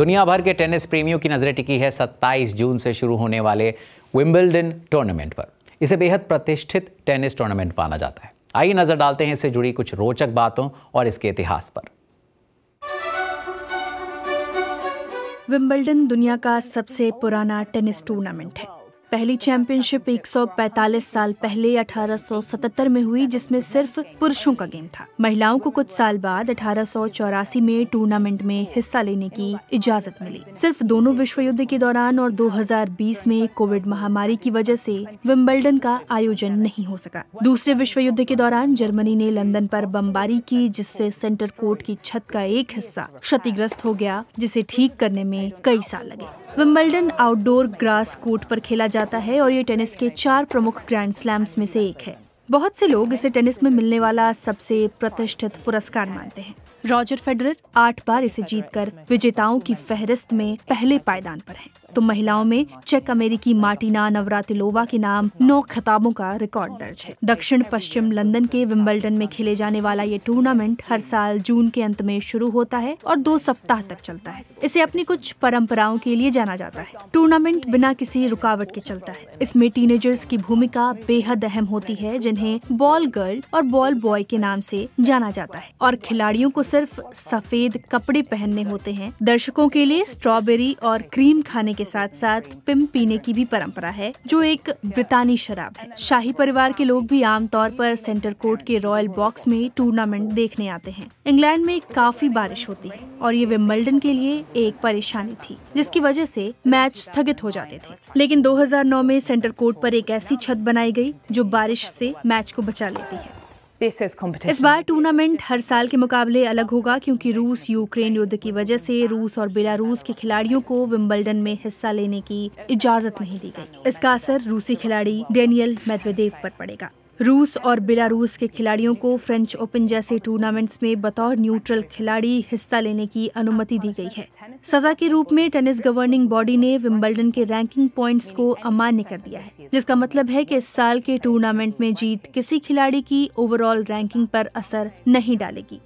दुनिया भर के टेनिस प्रेमियों की नज़रें टिकी है 27 जून से शुरू होने वाले विंबलडन टूर्नामेंट पर इसे बेहद प्रतिष्ठित टेनिस टूर्नामेंट माना जाता है आइए नज़र डालते हैं इससे जुड़ी कुछ रोचक बातों और इसके इतिहास पर विम्बलडन दुनिया का सबसे पुराना टेनिस टूर्नामेंट है पहली चैंपियनशिप 145 साल पहले 1877 में हुई जिसमें सिर्फ पुरुषों का गेम था महिलाओं को कुछ साल बाद अठारह में टूर्नामेंट में हिस्सा लेने की इजाजत मिली सिर्फ दोनों विश्व युद्ध के दौरान और 2020 में कोविड महामारी की वजह से विम्बल्डन का आयोजन नहीं हो सका दूसरे विश्व युद्ध के दौरान जर्मनी ने लंदन पर बमबारी की जिससे सेंटर कोर्ट की छत का एक हिस्सा क्षतिग्रस्त हो गया जिसे ठीक करने में कई साल लगे विम्बल्डन आउटडोर ग्रास कोर्ट पर खेला जा जाता है और ये टेनिस के चार प्रमुख ग्रैंड स्लैम्स में से एक है बहुत से लोग इसे टेनिस में मिलने वाला सबसे प्रतिष्ठित पुरस्कार मानते हैं रॉजर फेडरर आठ बार इसे जीतकर विजेताओं की फहरिस्त में पहले पायदान पर हैं। तो महिलाओं में चेक अमेरिकी मार्टिना नवरातिलोवा के नाम नौ खिताबों का रिकॉर्ड दर्ज है दक्षिण पश्चिम लंदन के विम्बल्टन में खेले जाने वाला ये टूर्नामेंट हर साल जून के अंत में शुरू होता है और दो सप्ताह तक चलता है इसे अपनी कुछ परंपराओं के लिए जाना जाता है टूर्नामेंट बिना किसी रुकावट के चलता है इसमें टीनेजर्स की भूमिका बेहद अहम होती है जिन्हें बॉल गर्ल और बॉल बॉय के नाम से जाना जाता है और खिलाड़ियों को सिर्फ सफेद कपड़े पहनने होते हैं दर्शकों के लिए स्ट्रॉबेरी और क्रीम खाने के साथ साथ पिम पीने की भी परंपरा है जो एक ब्रितानी शराब है शाही परिवार के लोग भी आमतौर पर सेंटर कोर्ट के रॉयल बॉक्स में टूर्नामेंट देखने आते हैं इंग्लैंड में काफी बारिश होती है और ये विम्बल्डन के लिए एक परेशानी थी जिसकी वजह से मैच स्थगित हो जाते थे लेकिन 2009 में सेंटर कोर्ट पर एक ऐसी छत बनाई गई जो बारिश से मैच को बचा लेती है इस बार टूर्नामेंट हर साल के मुकाबले अलग होगा क्योंकि रूस यूक्रेन युद्ध की वजह से रूस और बेलारूस के खिलाड़ियों को विंबलडन में हिस्सा लेने की इजाजत नहीं दी गई इसका असर रूसी खिलाड़ी डेनियल मेदवेदेव पर पड़ेगा रूस और बेलारूस के खिलाड़ियों को फ्रेंच ओपन जैसे टूर्नामेंट्स में बतौर न्यूट्रल खिलाड़ी हिस्सा लेने की अनुमति दी गई है सजा के रूप में टेनिस गवर्निंग बॉडी ने विम्बल्डन के रैंकिंग पॉइंट्स को अमान्य कर दिया है जिसका मतलब है कि इस साल के टूर्नामेंट में जीत किसी खिलाड़ी की ओवरऑल रैंकिंग पर असर नहीं डालेगी